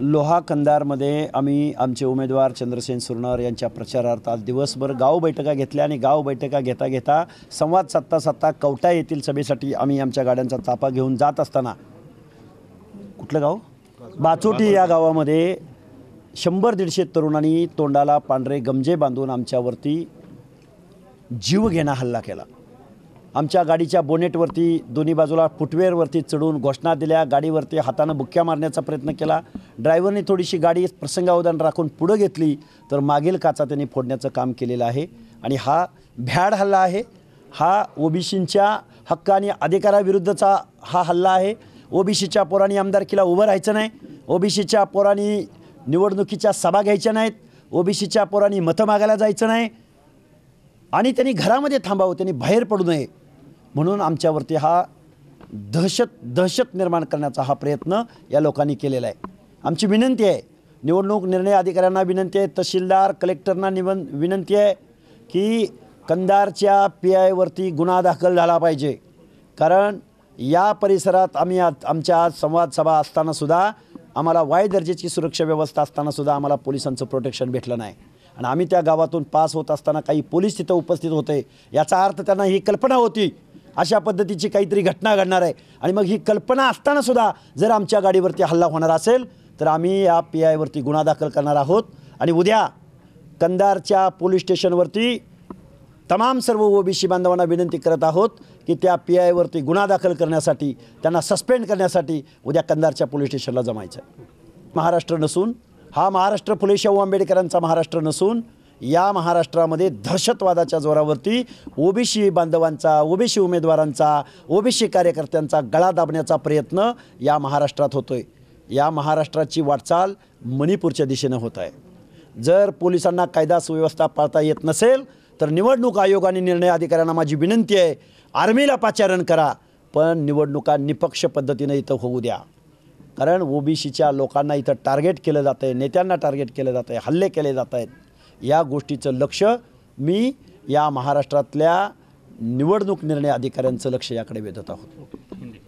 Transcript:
लोहा कंदारमध्ये आम्ही आमचे उमेदवार चंद्रसेन सुरनार यांच्या प्रचारार्थ आज दिवसभर गाव बैठका घेतल्या आणि गाव बैठका घेता घेता संवाद साधता साधता कवटा येथील सभेसाठी आम्ही आमच्या गाड्यांचा तापा घेऊन जात असताना कुठलं गाव बाचोटी या गावामध्ये शंभर दीडशे तरुणांनी तोंडाला पांढरे गमजे बांधून आमच्यावरती जीव जीवघेणा हल्ला केला आमच्या गाडीच्या बोनेटवरती दोन्ही बाजूला फुटवेअरवरती चढून घोषणा दिल्या गाडीवरती हातानं बुक्क्या मारण्याचा प्रयत्न केला ड्रायव्हरने थोडीशी गाडी प्रसंगावधान राखून पुढं घेतली तर मागील काचा त्यांनी फोडण्याचं काम केलेलं आहे आणि हा भ्याड हल्ला आहे हा ओबीसींच्या हक्क आणि अधिकाराविरुद्धचा हा हल्ला आहे ओबीसीच्या पोरांनी आमदारकीला उभं राहायचं नाही ओबीसीच्या पोरांनी निवडणुकीच्या सभा घ्यायच्या नाहीत ओबीसीच्या पोरांनी मतं मागायला जायचं नाही आणि त्यांनी घरामध्ये थांबावं त्यांनी बाहेर पडू नये म्हणून आमच्यावरती हा दहशत दहशत निर्माण करण्याचा हा प्रयत्न या लोकांनी केलेला आहे आमची विनंती आहे निवडणूक निर्णय अधिकाऱ्यांना विनंती आहे तहसीलदार कलेक्टरना निवन विनंती आहे की कंदारच्या पी आयवरती गुन्हा दाखल झाला पाहिजे कारण या परिसरात आम्ही आज आमच्या आज संवाद सभा असतानासुद्धा आम्हाला वाय दर्जेची सुरक्षा व्यवस्था असतानासुद्धा आम्हाला पोलिसांचं प्रोटेक्शन भेटलं नाही आणि आम्ही त्या गावातून पास होत असताना काही पोलीस तिथं उपस्थित होते याचा अर्थ त्यांना ही कल्पना होती अशा पद्धतीची काहीतरी घटना घडणार आहे आणि मग ही कल्पना असतानासुद्धा जर आमच्या गाडीवरती हल्ला होणार असेल तर आम्ही या पी आयवरती गुन्हा दाखल करणार आहोत आणि उद्या कंदारच्या पोलीस स्टेशनवरती तमाम सर्व ओबीसी बांधवांना विनंती करत आहोत की त्या पी आयवरती गुन्हा दाखल करण्यासाठी त्यांना सस्पेंड करण्यासाठी उद्या कंदारच्या पोलीस स्टेशनला जमायचं महाराष्ट्र नसून हा महाराष्ट्र फुले शाहू आंबेडकरांचा महाराष्ट्र नसून या महाराष्ट्रामध्ये दहशतवादाच्या जोरावरती ओबीसी बांधवांचा ओबीसी उमेदवारांचा ओबीसी कार्यकर्त्यांचा गळा दाबण्याचा प्रयत्न या महाराष्ट्रात होतो आहे या महाराष्ट्राची वाटचाल मणिपूरच्या दिशेनं होत आहे जर पोलिसांना कायदा सुव्यवस्था पाळता येत नसेल तर निवडणूक आयोग आणि निर्णय अधिकाऱ्यांना माझी विनंती आहे आर्मीला पाचारण करा पण निवडणुका निपक्ष पद्धतीनं इथं होऊ द्या कारण ओबीसीच्या लोकांना इथं टार्गेट केलं जातं आहे नेत्यांना टार्गेट केलं जात आहे हल्ले केले जात आहेत या गोष्टीचं लक्ष मी या महाराष्ट्रातल्या निवडणूक निर्णय अधिकाऱ्यांचं लक्ष याकडे वेधत आहोत